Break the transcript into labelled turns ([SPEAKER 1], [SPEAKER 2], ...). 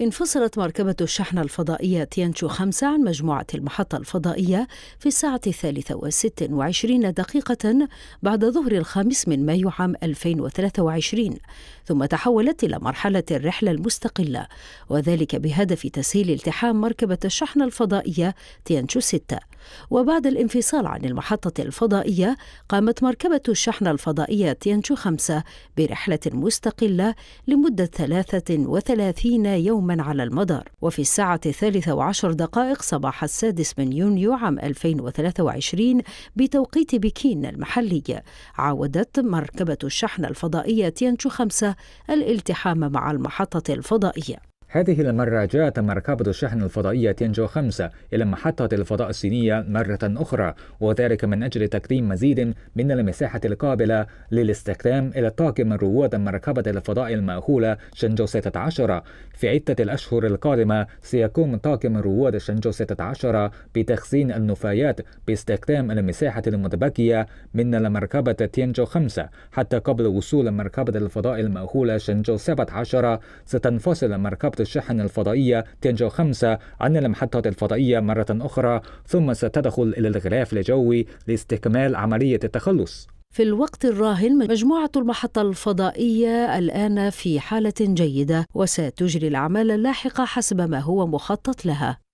[SPEAKER 1] انفصلت مركبة الشحن الفضائية تيانشو 5 عن مجموعة المحطة الفضائية في الساعة الثالثة وست وعشرين دقيقة بعد ظهر الخامس من مايو عام 2023 ثم تحولت إلى مرحلة الرحلة المستقلة وذلك بهدف تسهيل التحام مركبة الشحن الفضائية تيانشو 6 وبعد الانفصال عن المحطة الفضائية قامت مركبة الشحن الفضائية تيانشو 5 برحلة مستقلة لمدة 33 يوما يوما على المدار وفي الساعة الثالثة وعشر دقائق صباح السادس من يونيو عام 2023 بتوقيت بكين المحلي عاودت مركبة الشحن الفضائية تيانشو 5 الالتحام مع المحطة الفضائية
[SPEAKER 2] هذه المرة جاءت مركبة الشحن الفضائية تينجو 5 إلى محطة الفضاء الصينية مرة أخرى وذلك من أجل تقديم مزيد من المساحة القابلة للاستخدام إلى طاقم رواد مركبة الفضاء المأهولة شنجو 16 في عدة الأشهر القادمة سيقوم طاقم رواد شنجو 16 بتخزين النفايات باستخدام المساحة المتبقية من المركبة تينجو 5 حتى قبل وصول مركبة الفضاء المأهولة شنجو 17 ستنفصل مركبة وقت الشحن الفضائية تنجو 5 عن المحطات الفضائية مرة أخرى ثم ستدخل إلى الغلاف الجوي لاستكمال عملية التخلص
[SPEAKER 1] في الوقت الراهن مجموعة المحطة الفضائية الآن في حالة جيدة وستجري الأعمال اللاحقة حسب ما هو مخطط لها